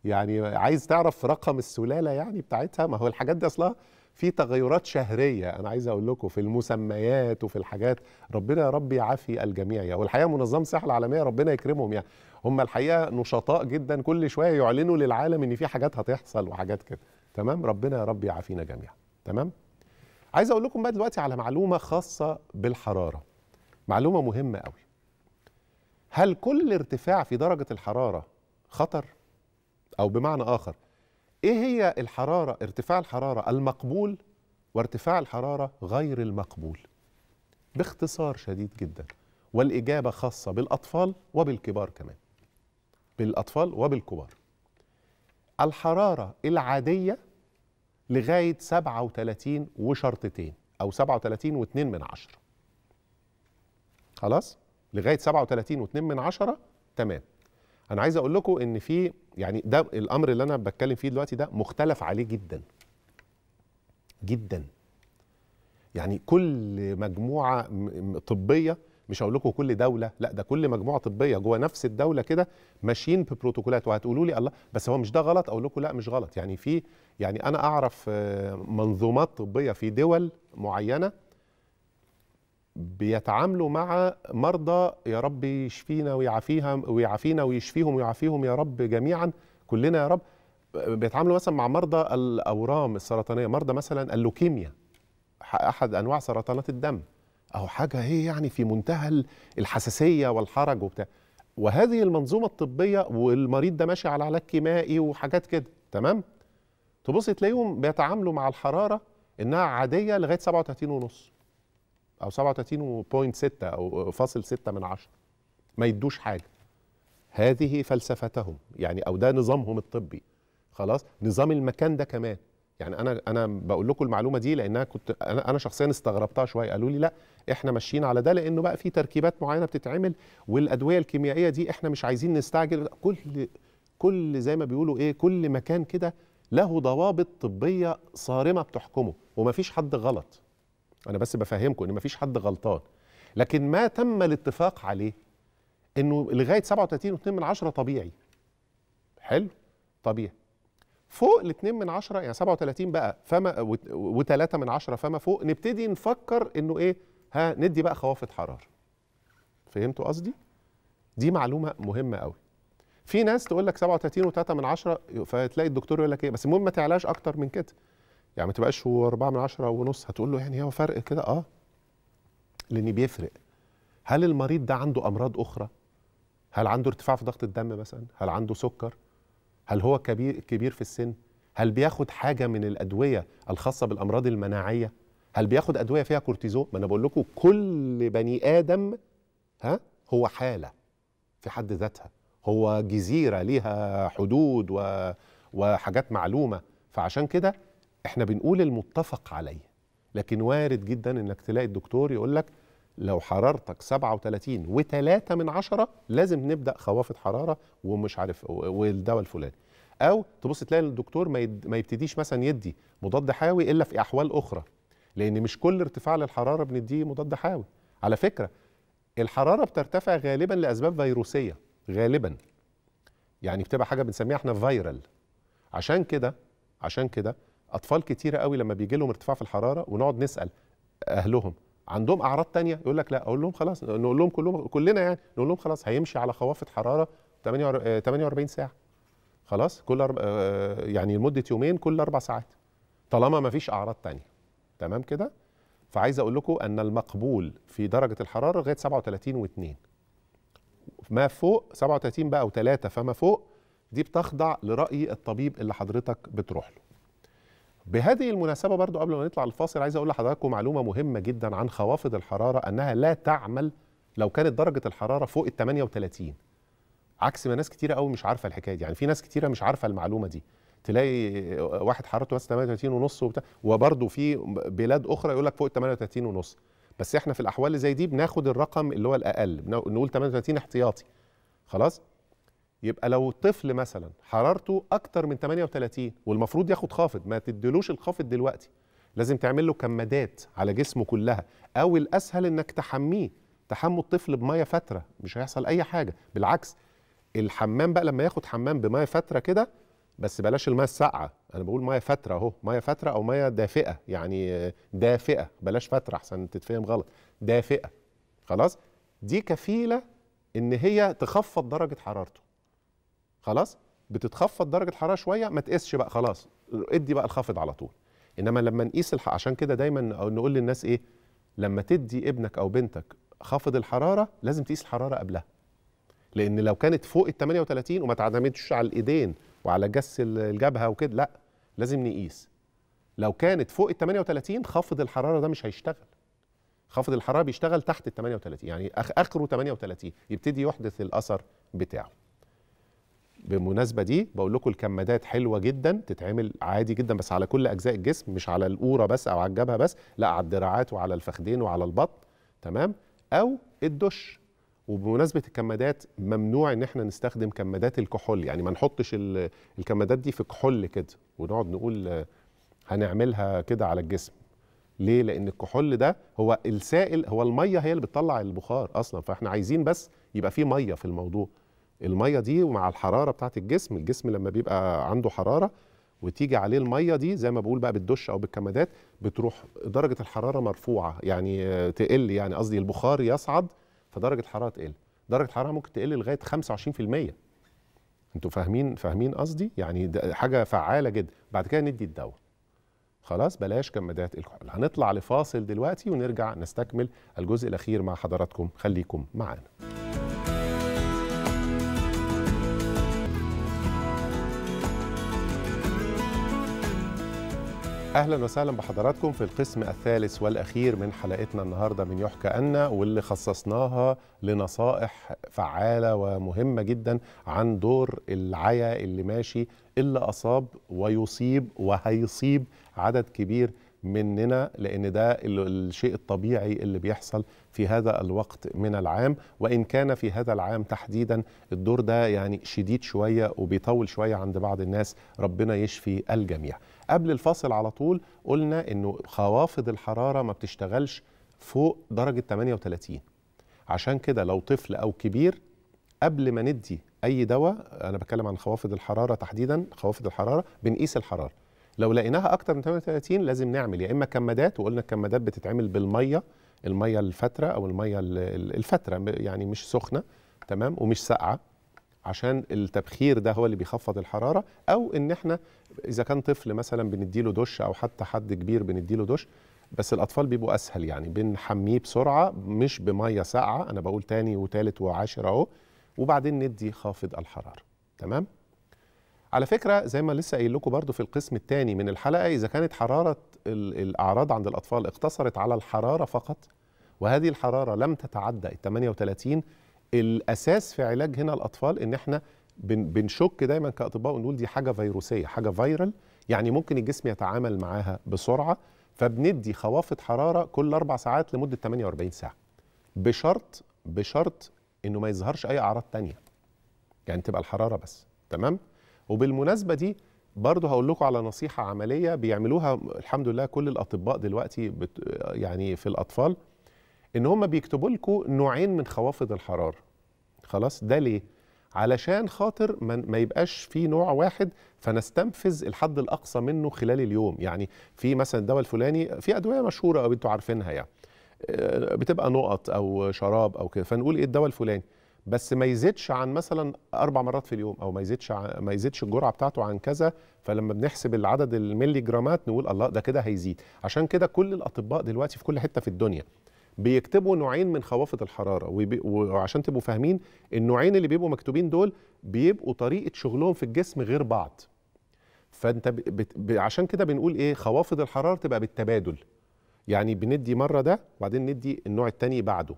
يعني عايز تعرف رقم السلاله يعني بتاعتها ما هو الحاجات دي اصلها في تغيرات شهريه انا عايز اقول لكم في المسميات وفي الحاجات ربنا يا رب يعافي الجميع يعني والحقيقه منظمه الصحه العالميه ربنا يكرمهم يعني هم الحقيقه نشطاء جدا كل شويه يعلنوا للعالم ان في حاجات هتحصل وحاجات كده تمام ربنا يا رب يعافينا جميعا تمام عايز اقول لكم بقى دلوقتي على معلومه خاصه بالحراره معلومه مهمه قوي هل كل ارتفاع في درجه الحراره خطر أو بمعنى آخر إيه هي الحرارة ارتفاع الحرارة المقبول وارتفاع الحرارة غير المقبول باختصار شديد جدا والإجابة خاصة بالأطفال وبالكبار كمان بالأطفال وبالكبار الحرارة العادية لغاية 37 وشرطتين أو 37 واتنين من عشرة خلاص لغاية 37 واتنين من عشرة تمام انا عايز اقول لكم ان في يعني ده الامر اللي انا بتكلم فيه دلوقتي ده مختلف عليه جدا جدا يعني كل مجموعه طبيه مش هقول لكم كل دوله لا ده كل مجموعه طبيه جوه نفس الدوله كده ماشيين ببروتوكولات وهتقولوا لي الله بس هو مش ده غلط اقول لكم لا مش غلط يعني في يعني انا اعرف آه، منظومات طبيه في دول معينه بيتعاملوا مع مرضى يا رب يشفينا ويعافيها ويعافينا ويشفيهم ويعافيهم يا رب جميعا كلنا يا رب بيتعاملوا مثلا مع مرضى الاورام السرطانيه مرضى مثلا اللوكيميا احد انواع سرطانات الدم اهو حاجه هي إيه يعني في منتهى الحساسيه والحرج وبتاع وهذه المنظومه الطبيه والمريض ده ماشي على علاج كيمائي وحاجات كده تمام تبص تلاقيهم بيتعاملوا مع الحراره انها عاديه لغايه 37 ونص او 37.6 او فاصل 6 من 10 ما يدوش حاجه هذه فلسفتهم يعني او ده نظامهم الطبي خلاص نظام المكان ده كمان يعني انا انا بقول لكم المعلومه دي لانها كنت انا انا شخصيا استغربتها شويه قالوا لي لا احنا ماشيين على ده لانه بقى في تركيبات معينه بتتعمل والادويه الكيميائيه دي احنا مش عايزين نستعجل كل كل زي ما بيقولوا ايه كل مكان كده له ضوابط طبيه صارمه بتحكمه ومفيش حد غلط انا بس بفهمكم ان مفيش حد غلطان لكن ما تم الاتفاق عليه انه لغايه 37.2 من عشرة طبيعي حلو طبيعي فوق ال2 من 10 يعني 37 بقى فما و3 من 10 فما فوق نبتدي نفكر انه ايه ها ندي بقى خوافض حراره فهمتوا قصدي دي معلومه مهمه قوي في ناس تقول لك 37 من عشرة فتلاقي الدكتور يقول لك ايه بس المهم ما تعلاش اكتر من كده يعني ما تبقاش واربعه من عشره ونص هتقول له يعني هو فرق كده اه لان بيفرق هل المريض ده عنده امراض اخرى هل عنده ارتفاع في ضغط الدم مثلا هل عنده سكر هل هو كبير كبير في السن هل بياخد حاجه من الادويه الخاصه بالامراض المناعيه هل بياخد ادويه فيها كورتيزون ما انا بقول لكم كل بني ادم ها هو حاله في حد ذاتها هو جزيره ليها حدود و... وحاجات معلومه فعشان كده احنا بنقول المتفق عليه لكن وارد جدا انك تلاقي الدكتور يقول لك لو حرارتك 37 و3 من عشرة لازم نبدا خوافض حراره ومش عارف والدواء الفلاني او تبص تلاقي الدكتور ما, يد ما يبتديش مثلا يدي مضاد حيوي الا في احوال اخرى لان مش كل ارتفاع للحراره بنديه مضاد حيوي على فكره الحراره بترتفع غالبا لاسباب فيروسيه غالبا يعني بتبقى حاجه بنسميها احنا فيرال عشان كده عشان كده اطفال كتيره قوي لما بيجي لهم ارتفاع في الحراره ونقعد نسال اهلهم عندهم اعراض تانية يقول لك لا اقول لهم خلاص نقول لهم كلهم كلنا يعني نقول لهم خلاص هيمشي على خوافه حراره 48 آه، ساعه خلاص كل أرب... آه، آه، يعني لمده يومين كل اربع ساعات طالما ما فيش اعراض تانية تمام كده فعايز اقول لكم ان المقبول في درجه الحراره لغايه 37 و2 ما فوق 37 بقى و3 فما فوق دي بتخضع لراي الطبيب اللي حضرتك بتروح له بهذه المناسبة برضو قبل ما نطلع الفاصل عايز أقول لحضراتكم معلومة مهمة جدا عن خوافض الحرارة أنها لا تعمل لو كانت درجة الحرارة فوق ال 38 عكس ما ناس كتيرة قوي مش عارفة الحكاية دي يعني في ناس كتيرة مش عارفة المعلومة دي تلاقي واحد حرارته بس 38 ونص وبتاع وبرضه في بلاد اخرى يقول لك فوق 38 ونص بس احنا في الاحوال اللي زي دي بناخد الرقم اللي هو الاقل نقول 38 احتياطي خلاص يبقى لو الطفل مثلا حرارته اكتر من 38 والمفروض ياخد خافض ما تديلوش الخافض دلوقتي لازم تعمل له كمادات على جسمه كلها او الاسهل انك تحميه تحموا الطفل بميه فتره مش هيحصل اي حاجه بالعكس الحمام بقى لما ياخد حمام بميه فتره كده بس بلاش الميه الساقعه انا بقول ميه فتره اهو ميه فتره او ميه دافئه يعني دافئه بلاش فتره احسن تتفهم غلط دافئه خلاص دي كفيله ان هي تخفض درجه حرارته خلاص بتتخفض درجه الحراره شويه ما تقيسش بقى خلاص ادي بقى الخافض على طول انما لما نقيس الحق عشان كده دايما نقول للناس ايه لما تدي ابنك او بنتك خافض الحراره لازم تقيس الحراره قبلها لان لو كانت فوق ال 38 وما تعتمدش على الايدين وعلى جس الجبهه وكده لا لازم نقيس لو كانت فوق ال 38 خافض الحراره ده مش هيشتغل خافض الحراره بيشتغل تحت ال 38 يعني اخره 38 يبتدي يحدث الاثر بتاعه بالمناسبه دي بقول لكم الكمادات حلوه جدا تتعمل عادي جدا بس على كل اجزاء الجسم مش على القوره بس او على الجبهه بس لا على الدراعات وعلى الفخدين وعلى البطن تمام او الدش وبمناسبه الكمادات ممنوع ان احنا نستخدم كمادات الكحول يعني ما نحطش الكمادات دي في كحول كده ونقعد نقول هنعملها كده على الجسم ليه لان الكحول ده هو السائل هو الميه هي اللي بتطلع البخار اصلا فاحنا عايزين بس يبقى فيه ميه في الموضوع الميه دي ومع الحراره بتاعه الجسم الجسم لما بيبقى عنده حراره وتيجي عليه الميه دي زي ما بقول بقى بالدش او بالكمادات بتروح درجه الحراره مرفوعه يعني تقل يعني قصدي البخار يصعد فدرجه الحراره تقل درجه الحراره ممكن تقل لغايه 25% انتوا فاهمين فاهمين قصدي يعني حاجه فعاله جدا بعد كده ندي الدواء خلاص بلاش كمادات الكحول هنطلع لفاصل دلوقتي ونرجع نستكمل الجزء الاخير مع حضراتكم خليكم معانا اهلا وسهلا بحضراتكم في القسم الثالث والاخير من حلقتنا النهارده من يحكى ان واللي خصصناها لنصائح فعاله ومهمه جدا عن دور العيا اللي ماشي اللي اصاب ويصيب وهيصيب عدد كبير مننا لان ده الشيء الطبيعي اللي بيحصل في هذا الوقت من العام وان كان في هذا العام تحديدا الدور ده يعني شديد شويه وبيطول شويه عند بعض الناس ربنا يشفي الجميع قبل الفاصل على طول قلنا انه خوافض الحراره ما بتشتغلش فوق درجه 38 عشان كده لو طفل او كبير قبل ما ندي اي دواء انا بتكلم عن خوافض الحراره تحديدا خوافض الحراره بنقيس الحراره لو لقيناها اكتر من 38 لازم نعمل يا اما كمادات وقلنا الكمادات بتتعمل بالميه الميه الفتره او الميه الفتره يعني مش سخنه تمام ومش ساقعه عشان التبخير ده هو اللي بيخفض الحراره او ان احنا اذا كان طفل مثلا بنديله دش او حتى حد كبير بنديله دش بس الاطفال بيبقوا اسهل يعني بنحميه بسرعه مش بميه ساقعه انا بقول تاني وتالت وعاشر اهو وبعدين ندي خافض الحراره تمام على فكره زي ما لسه قايل لكم برضو في القسم الثاني من الحلقه اذا كانت حراره الاعراض عند الاطفال اقتصرت على الحراره فقط وهذه الحراره لم تتعدى ال 38 الاساس في علاج هنا الاطفال ان احنا بنشك دايما كاطباء ونقول دي حاجه فيروسيه حاجه فيرال يعني ممكن الجسم يتعامل معاها بسرعه فبندي خوافض حراره كل اربع ساعات لمده 48 ساعه بشرط بشرط انه ما يظهرش اي اعراض تانية يعني تبقى الحراره بس تمام وبالمناسبه دي برضه هقول لكم على نصيحه عمليه بيعملوها الحمد لله كل الاطباء دلوقتي بت يعني في الاطفال ان هم بيكتبوا لكم نوعين من خوافض الحراره خلاص ده ليه علشان خاطر ما يبقاش في نوع واحد فنستنفذ الحد الاقصى منه خلال اليوم يعني في مثلا الدواء الفلاني في ادويه مشهوره او انتوا عارفينها يعني آه، بتبقى نقط او شراب او كده فنقول ايه الدواء الفلاني بس ما يزيدش عن مثلا اربع مرات في اليوم او ما يزيدش ما يزيدش الجرعه بتاعته عن كذا فلما بنحسب العدد الملي جرامات نقول الله ده كده هيزيد عشان كده كل الاطباء دلوقتي في كل حته في الدنيا بيكتبوا نوعين من خوافض الحراره وبي... وعشان تبقوا فاهمين النوعين اللي بيبقوا مكتوبين دول بيبقوا طريقه شغلهم في الجسم غير بعض فانت ب... ب... عشان كده بنقول ايه خوافض الحراره تبقى بالتبادل يعني بندي مره ده وبعدين ندي النوع الثاني بعده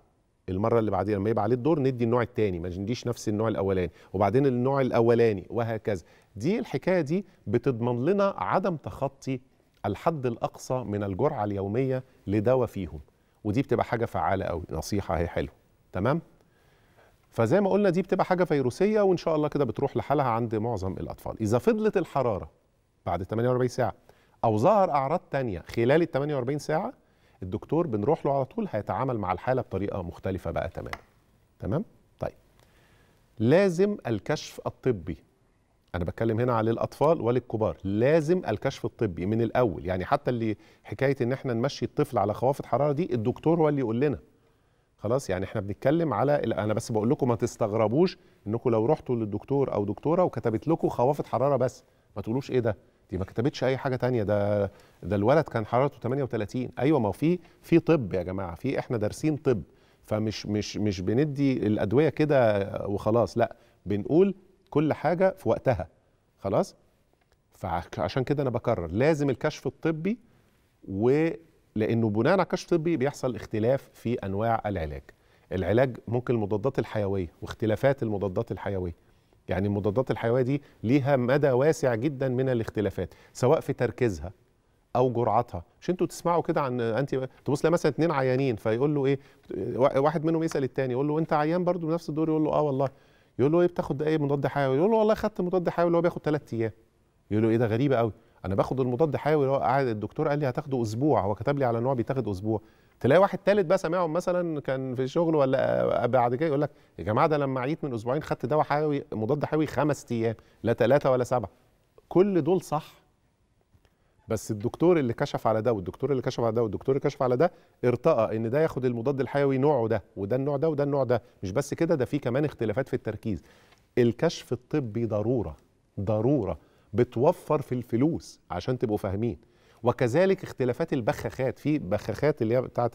المره اللي بعديها لما يبقى عليه الدور ندي النوع الثاني ما نديش نفس النوع الاولاني وبعدين النوع الاولاني وهكذا دي الحكايه دي بتضمن لنا عدم تخطي الحد الاقصى من الجرعه اليوميه لدواء فيهم ودي بتبقى حاجه فعاله قوي نصيحه هي حلوه تمام فزي ما قلنا دي بتبقى حاجه فيروسيه وان شاء الله كده بتروح لحالها عند معظم الاطفال اذا فضلت الحراره بعد 48 ساعه او ظهر اعراض ثانيه خلال ال 48 ساعه الدكتور بنروح له على طول هيتعامل مع الحاله بطريقه مختلفه بقى تماما تمام طيب لازم الكشف الطبي انا بتكلم هنا على الاطفال وللكبار لازم الكشف الطبي من الاول يعني حتى اللي حكايه ان احنا نمشي الطفل على خوافض حراره دي الدكتور هو اللي يقول لنا خلاص يعني احنا بنتكلم على انا بس بقول لكم ما تستغربوش انكم لو رحتوا للدكتور او دكتوره وكتبت لكم خوافض حراره بس ما تقولوش ايه ده دي ما كتبتش اي حاجه تانية ده ده الولد كان حرارته 38 ايوه ما هو في في طب يا جماعه في احنا دارسين طب فمش مش مش بندي الادويه كده وخلاص لا بنقول كل حاجه في وقتها خلاص فعشان كده انا بكرر لازم الكشف الطبي ولانه بناء على كشف طبي بيحصل اختلاف في انواع العلاج العلاج ممكن المضادات الحيويه واختلافات المضادات الحيويه يعني المضادات الحيويه دي ليها مدى واسع جدا من الاختلافات سواء في تركيزها او جرعتها مش انتوا تسمعوا كده عن انتي تبص لها مثلا اتنين عيانين فيقول له ايه واحد منهم يسال الثاني يقول له انت عيان برضه بنفس الدور يقول له اه والله يقول له ايه بتاخد ايه مضاد حيوي يقول له والله خدت مضاد حيوي اللي هو بياخد ثلاث ايام يقول له ايه ده غريبه قوي انا باخد المضاد حيوي اللي هو قاعد الدكتور قال لي هتاخده اسبوع هو كتب لي على نوع بيتاخد اسبوع تلاقي واحد ثالث بقى سامعهم مثلا كان في شغل ولا بعد كده يقول لك يا جماعه ده لما عيت من اسبوعين خدت دواء حيوي مضاد حيوي خمس ايام لا ثلاثه ولا سبعه كل دول صح بس الدكتور اللي كشف على ده والدكتور اللي كشف على ده والدكتور اللي كشف على ده ارتقى ان ده ياخد المضاد الحيوي نوعه ده وده النوع ده وده النوع ده مش بس كده ده في كمان اختلافات في التركيز الكشف الطبي ضروره ضروره بتوفر في الفلوس عشان تبقوا فاهمين وكذلك اختلافات البخاخات في بخاخات اللي هي بتاعت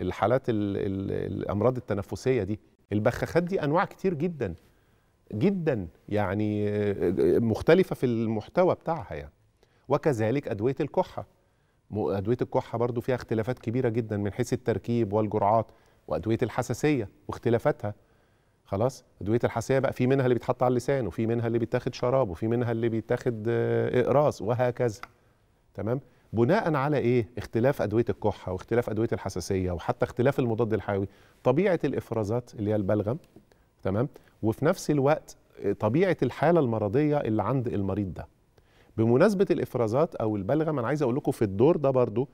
الحالات الـ الـ الامراض التنفسيه دي البخاخات دي انواع كتير جدا جدا يعني آه، مختلفه في المحتوى بتاعها يعني وكذلك ادويه الكحه ادويه الكحه برضو فيها اختلافات كبيره جدا من حيث التركيب والجرعات وادويه الحساسيه واختلافاتها خلاص ادويه الحساسيه بقى في منها اللي بيتحط على اللسان وفي منها اللي بيتاخد شراب وفي منها اللي بيتاخد آه، اقراص وهكذا تمام بناء على ايه اختلاف ادويه الكحه واختلاف ادويه الحساسيه وحتى اختلاف المضاد الحيوي طبيعه الافرازات اللي هي البلغم تمام وفي نفس الوقت طبيعه الحاله المرضيه اللي عند المريض ده بمناسبه الافرازات او البلغم انا عايز اقول لكم في الدور ده برضو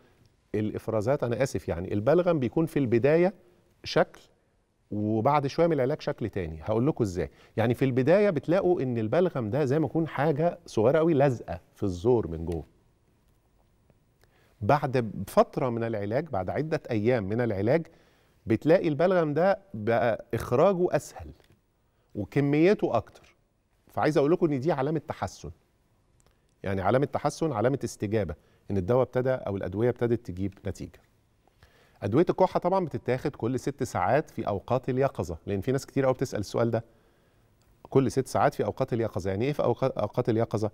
الافرازات انا اسف يعني البلغم بيكون في البدايه شكل وبعد شويه من العلاج شكل تاني هقول لكم ازاي يعني في البدايه بتلاقوا ان البلغم ده زي ما يكون حاجه صغيره قوي لازقه في الزور من جوه بعد فترة من العلاج بعد عدة أيام من العلاج بتلاقي البلغم ده بقى إخراجه أسهل وكميته أكتر فعايز أقول لكم إن دي علامة تحسن يعني علامة تحسن علامة استجابة إن الدواء ابتدى أو الأدوية ابتدت تجيب نتيجة أدوية الكحة طبعا بتتاخد كل ست ساعات في أوقات اليقظة لأن في ناس كتير قوي بتسأل السؤال ده كل ست ساعات في أوقات اليقظة يعني إيه في أوقات اليقظة؟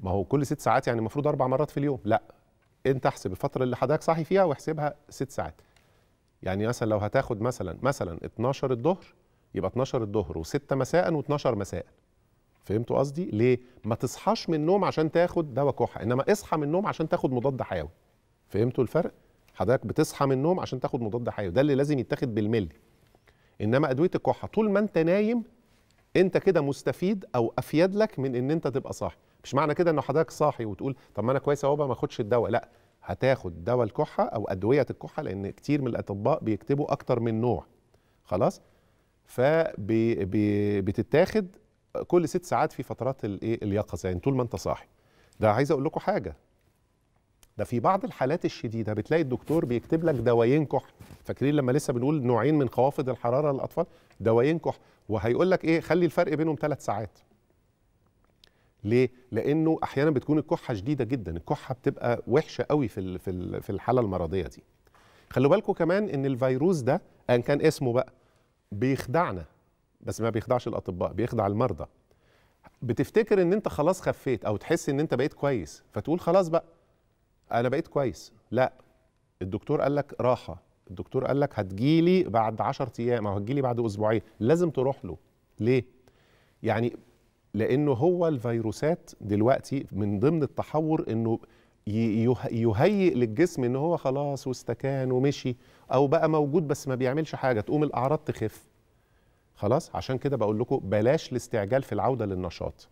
ما هو كل ست ساعات يعني المفروض أربع مرات في اليوم لا انت احسب الفتره اللي حضرتك صاحي فيها واحسبها ست ساعات يعني مثلا لو هتاخد مثلا مثلا 12 الظهر يبقى 12 الظهر و6 مساء و12 مساء فهمتوا قصدي ليه ما تصحاش من النوم عشان تاخد دواء كحه انما اصحى من النوم عشان تاخد مضاد حيوي فهمتوا الفرق حضرتك بتصحى من النوم عشان تاخد مضاد حيوي ده اللي لازم يتاخد بالملي انما ادويه الكحه طول ما انت نايم انت كده مستفيد او افيد لك من ان انت تبقى صاحي مش معنى كده ان حضرتك صاحي وتقول طب ما انا كويس اهو ما اخدش الدواء لا هتاخد دواء الكحه او ادويه الكحه لان كتير من الاطباء بيكتبوا اكتر من نوع خلاص فبتتاخد كل ست ساعات في فترات الايه اليقظه يعني طول ما انت صاحي ده عايز اقول لكم حاجه ده في بعض الحالات الشديده بتلاقي الدكتور بيكتب لك دوايين كح فاكرين لما لسه بنقول نوعين من خوافض الحراره للاطفال دوايين كح وهيقول لك ايه خلي الفرق بينهم ثلاث ساعات ليه؟ لانه احيانا بتكون الكحه شديده جدا، الكحه بتبقى وحشه قوي في في الحاله المرضيه دي. خلوا بالكم كمان ان الفيروس ده ان كان اسمه بقى بيخدعنا بس ما بيخدعش الاطباء، بيخدع المرضى. بتفتكر ان انت خلاص خفيت او تحس ان انت بقيت كويس، فتقول خلاص بقى انا بقيت كويس، لا الدكتور قال لك راحه، الدكتور قال لك هتجيلي بعد 10 ايام او هتجيلي بعد اسبوعين، لازم تروح له. ليه؟ يعني لانه هو الفيروسات دلوقتي من ضمن التحور انه يهيئ للجسم ان هو خلاص واستكان ومشي او بقى موجود بس ما بيعملش حاجه تقوم الاعراض تخف خلاص عشان كده بقول لكم بلاش الاستعجال في العوده للنشاط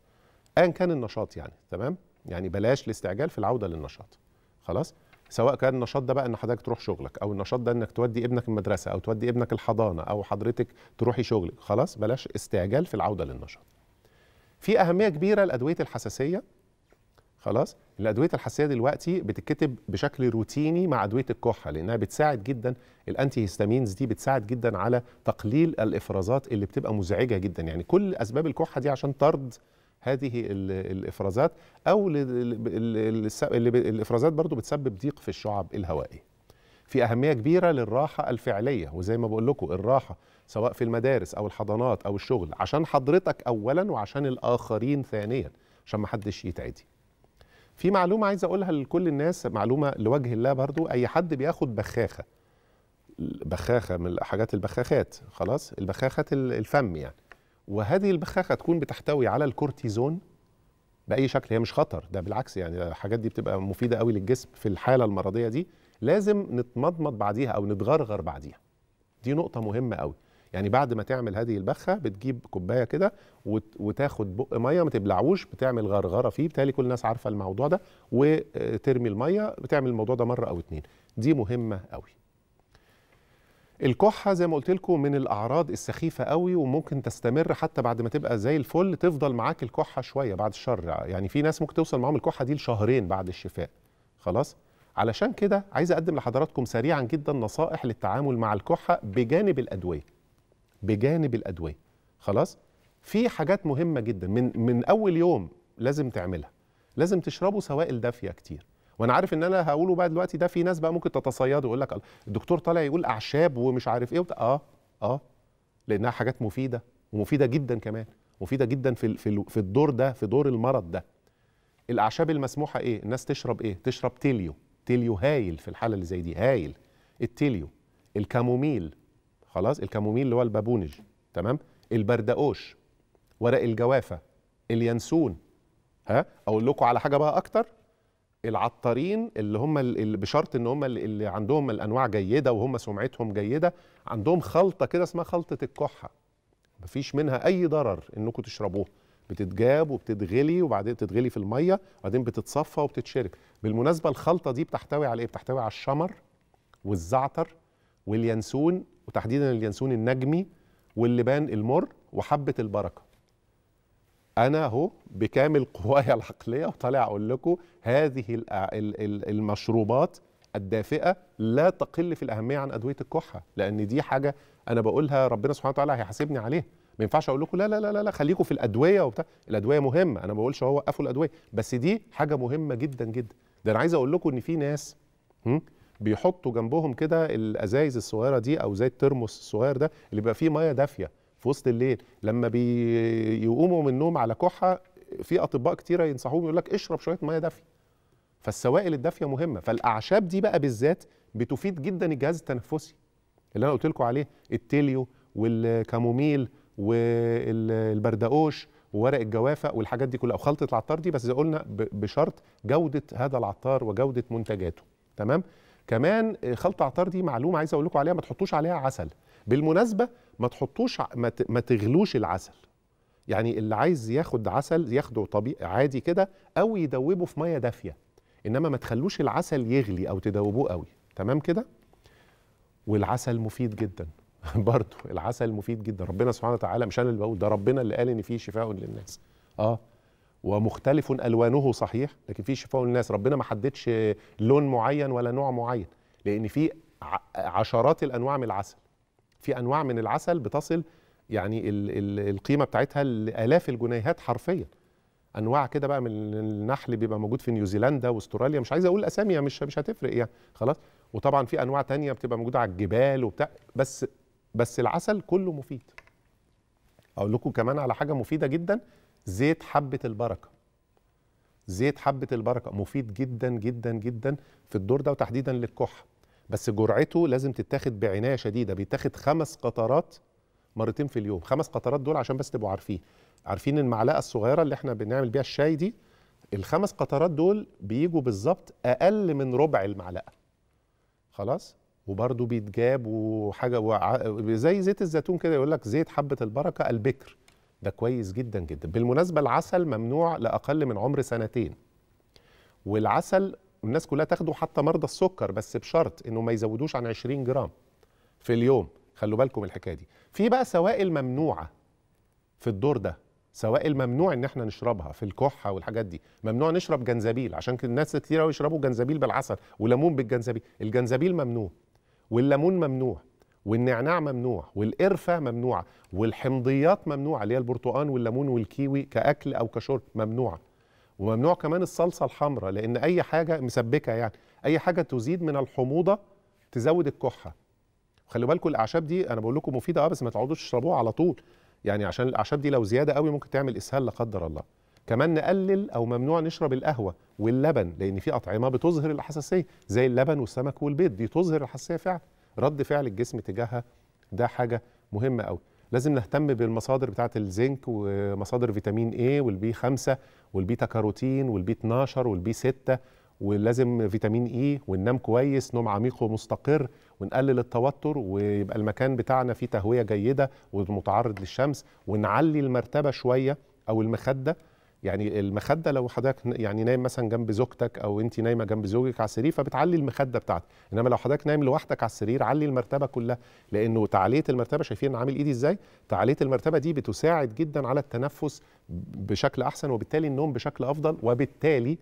ان كان النشاط يعني تمام يعني بلاش الاستعجال في العوده للنشاط خلاص سواء كان النشاط ده بقى ان حضرتك تروح شغلك او النشاط ده انك تودي ابنك المدرسه او تودي ابنك الحضانه او حضرتك تروحي شغلك خلاص بلاش استعجال في العوده للنشاط في اهميه كبيره لادويه الحساسيه خلاص الادويه الحساسيه دلوقتي بتتكتب بشكل روتيني مع ادويه الكحه لانها بتساعد جدا الانتي هيستامينز دي بتساعد جدا على تقليل الافرازات اللي بتبقى مزعجه جدا يعني كل اسباب الكحه دي عشان طرد هذه الافرازات او الافرازات برضو بتسبب ضيق في الشعب الهوائي في اهميه كبيره للراحه الفعليه وزي ما بقول لكم الراحه سواء في المدارس او الحضانات او الشغل عشان حضرتك اولا وعشان الاخرين ثانيا عشان ما حدش يتعدي في معلومه عايز اقولها لكل الناس معلومه لوجه الله برضو اي حد بياخد بخاخه بخاخه من حاجات البخاخات خلاص البخاخات الفم يعني وهذه البخاخه تكون بتحتوي على الكورتيزون باي شكل هي مش خطر ده بالعكس يعني الحاجات دي بتبقى مفيده قوي للجسم في الحاله المرضيه دي لازم نتمضمض بعديها او نتغرغر بعديها دي نقطه مهمه قوي يعني بعد ما تعمل هذه البخه بتجيب كوبايه كده وتاخد بق ميه ما تبلعوش بتعمل غرغره فيه بالتالي كل الناس عارفه الموضوع ده وترمي الميه بتعمل الموضوع ده مره او اتنين دي مهمه قوي الكحه زي ما قلت لكم من الاعراض السخيفه قوي وممكن تستمر حتى بعد ما تبقى زي الفل تفضل معاك الكحه شويه بعد الشر يعني في ناس ممكن توصل معاهم الكحه دي لشهرين بعد الشفاء خلاص علشان كده عايز اقدم لحضراتكم سريعا جدا نصائح للتعامل مع الكحه بجانب الادويه بجانب الادويه خلاص في حاجات مهمه جدا من من اول يوم لازم تعملها لازم تشربوا سوائل دافيه كتير وانا عارف ان انا هقوله بقى دلوقتي ده في ناس بقى ممكن تتصيد ويقول لك الدكتور طالع يقول اعشاب ومش عارف ايه اه اه لانها حاجات مفيده ومفيده جدا كمان مفيده جدا في في في الدور ده في دور المرض ده الاعشاب المسموحه ايه الناس تشرب ايه تشرب تيليو تيليو هايل في الحاله اللي زي دي هايل التيليو الكاموميل خلاص الكاموميل اللي هو البابونج تمام البردقوش ورق الجوافه اليانسون ها اقول لكم على حاجه بقى اكتر العطارين اللي هم اللي بشرط ان هم اللي عندهم الانواع جيده وهم سمعتهم جيده عندهم خلطه كده اسمها خلطه الكحه مفيش منها اي ضرر انكم تشربوها بتتجاب وبتتغلي وبعدين بتتغلي في الميه وبعدين بتتصفى وبتتشرب بالمناسبه الخلطه دي بتحتوي على ايه بتحتوي على الشمر والزعتر واليانسون وتحديدا اليانسون النجمي واللبان المر وحبه البركه انا اهو بكامل قوايا العقليه وطالع اقول لكم هذه المشروبات الدافئه لا تقل في الاهميه عن ادويه الكحه لان دي حاجه انا بقولها ربنا سبحانه وتعالى هيحاسبني عليها ما ينفعش اقول لكم لا لا لا لا خليكم في الادويه وبتاع الادويه مهمه انا ما بقولش هو وقفوا الادويه بس دي حاجه مهمه جدا جدا ده انا عايز اقول لكم ان في ناس بيحطوا جنبهم كده الازايز الصغيره دي او زي الترموس الصغير ده اللي بيبقى فيه ميه دافيه في وسط الليل لما بيقوموا من النوم على كحه في اطباء كتيره ينصحوهم يقول لك اشرب شويه ميه دافيه فالسوائل الدافيه مهمه فالاعشاب دي بقى بالذات بتفيد جدا الجهاز التنفسي اللي انا قلت لكم عليه التليو والكاموميل والبردقوش وورق الجوافه والحاجات دي كلها وخلطه العطار دي بس زي قلنا بشرط جوده هذا العطار وجوده منتجاته تمام كمان خلطه عطار دي معلومه عايز اقول لكم عليها ما تحطوش عليها عسل بالمناسبه ما تحطوش ما تغلوش العسل يعني اللي عايز ياخد عسل ياخده طبيعي عادي كده او يدوبه في ميه دافيه انما ما تخلوش العسل يغلي او تدوبوه قوي تمام كده والعسل مفيد جدا برضه العسل مفيد جدا ربنا سبحانه وتعالى مش انا اللي بقول ده ربنا اللي قال ان فيه شفاء للناس اه ومختلف الوانه صحيح لكن في شفاء للناس ربنا ما حددش لون معين ولا نوع معين لان في عشرات الانواع من العسل في انواع من العسل بتصل يعني القيمه بتاعتها لالاف الجنيهات حرفيا انواع كده بقى من النحل بيبقى موجود في نيوزيلندا واستراليا مش عايز اقول اسامي مش مش هتفرق يعني خلاص وطبعا في انواع تانية بتبقى موجوده على الجبال وبتاع بس بس العسل كله مفيد اقول لكم كمان على حاجه مفيده جدا زيت حبة البركة زيت حبة البركة مفيد جدا جدا جدا في الدور ده وتحديدا للكحة بس جرعته لازم تتاخد بعناية شديدة بيتاخد خمس قطرات مرتين في اليوم خمس قطرات دول عشان بس تبقوا عارفين عارفين المعلقة الصغيرة اللي احنا بنعمل بيها الشاي دي الخمس قطرات دول بيجوا بالظبط أقل من ربع المعلقة خلاص وبرضه بيتجاب وحاجة وع... زي زيت الزيتون كده يقول لك زيت حبة البركة البكر ده كويس جدا جدا بالمناسبة العسل ممنوع لأقل من عمر سنتين والعسل الناس كلها تاخده حتى مرضى السكر بس بشرط انه ما يزودوش عن 20 جرام في اليوم خلوا بالكم الحكايه دي في بقى سوائل ممنوعه في الدور ده سوائل ممنوع ان احنا نشربها في الكحه والحاجات دي ممنوع نشرب جنزبيل عشان الناس كتير قوي يشربوا جنزبيل بالعسل وليمون بالجنزبيل الجنزبيل ممنوع والليمون ممنوع والنعناع ممنوع والقرفة ممنوعة والحمضيات ممنوعة اللي هي البرتقال والليمون والكيوي كأكل أو كشرب ممنوعة وممنوع كمان الصلصة الحمراء لأن أي حاجة مسبكة يعني أي حاجة تزيد من الحموضة تزود الكحة خلي بالكم الأعشاب دي أنا بقول لكم مفيدة أه بس ما تقعدوش تشربوها على طول يعني عشان الأعشاب دي لو زيادة قوي ممكن تعمل إسهال لا قدر الله كمان نقلل او ممنوع نشرب القهوه واللبن لان في اطعمه بتظهر الحساسيه زي اللبن والسمك والبيض دي تظهر الحساسيه فعلا رد فعل الجسم تجاهها ده حاجه مهمه قوي لازم نهتم بالمصادر بتاعه الزنك ومصادر فيتامين A والبي 5 والبيتا كاروتين والبي 12 والبي 6 ولازم فيتامين اي e وننام كويس نوم عميق ومستقر ونقلل التوتر ويبقى المكان بتاعنا فيه تهويه جيده ومتعرض للشمس ونعلي المرتبه شويه او المخده يعني المخده لو حضرتك يعني نايم مثلا جنب زوجتك او انت نايمه جنب زوجك على السرير فبتعلي المخده بتاعتك انما لو حضرتك نايم لوحدك على السرير علي المرتبه كلها لانه تعليه المرتبه شايفين عامل ايدي ازاي تعليه المرتبه دي بتساعد جدا على التنفس بشكل احسن وبالتالي النوم بشكل افضل وبالتالي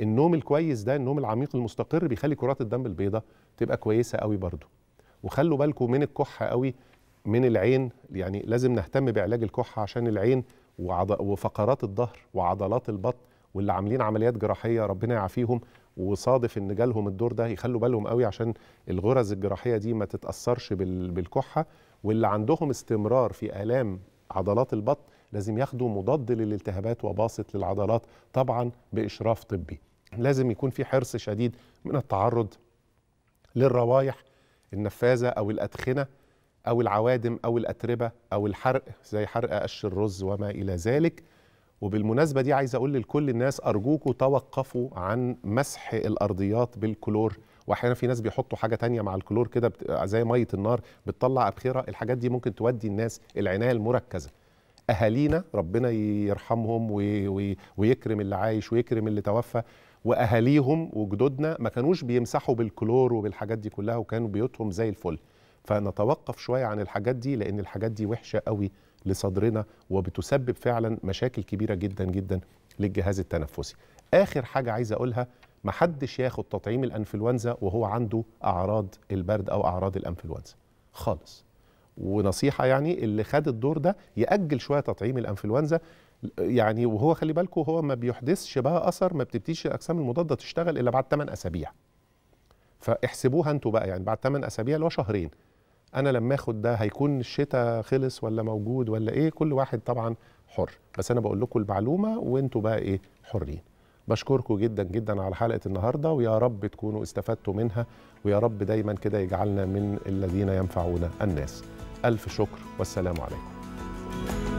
النوم الكويس ده النوم العميق المستقر بيخلي كرات الدم البيضاء تبقى كويسه قوي برضه وخلوا بالكم من الكحه قوي من العين يعني لازم نهتم بعلاج الكحه عشان العين وفقرات الظهر وعضلات البطن واللي عاملين عمليات جراحيه ربنا يعافيهم وصادف ان جالهم الدور ده يخلوا بالهم قوي عشان الغرز الجراحيه دي ما تتاثرش بالكحه واللي عندهم استمرار في الام عضلات البطن لازم ياخدوا مضاد للالتهابات وباسط للعضلات طبعا باشراف طبي لازم يكون في حرص شديد من التعرض للروائح النفاذه او الادخنه او العوادم او الاتربه او الحرق زي حرق قش الرز وما الى ذلك وبالمناسبه دي عايز اقول لكل الناس ارجوكم توقفوا عن مسح الارضيات بالكلور واحيانا في ناس بيحطوا حاجه تانية مع الكلور كده زي ميه النار بتطلع ابخره الحاجات دي ممكن تودي الناس العنايه المركزه اهالينا ربنا يرحمهم وي... وي... ويكرم اللي عايش ويكرم اللي توفى واهاليهم وجدودنا ما كانوش بيمسحوا بالكلور وبالحاجات دي كلها وكانوا بيوتهم زي الفل فنتوقف شويه عن الحاجات دي لان الحاجات دي وحشه قوي لصدرنا وبتسبب فعلا مشاكل كبيره جدا جدا للجهاز التنفسي اخر حاجه عايز اقولها محدش ياخد تطعيم الانفلونزا وهو عنده اعراض البرد او اعراض الانفلونزا خالص ونصيحه يعني اللي خد الدور ده ياجل شويه تطعيم الانفلونزا يعني وهو خلي بالكم هو ما بيحدثش بقى اثر ما بتبتديش الاجسام المضاده تشتغل الا بعد 8 اسابيع فاحسبوها انتوا بقى يعني بعد 8 اسابيع اللي هو شهرين انا لما اخد ده هيكون الشتاء خلص ولا موجود ولا ايه كل واحد طبعا حر بس انا بقول لكم المعلومه وانتوا بقى ايه حرين بشكركم جدا جدا على حلقه النهارده ويا رب تكونوا استفدتوا منها ويا رب دايما كده يجعلنا من الذين ينفعون الناس الف شكر والسلام عليكم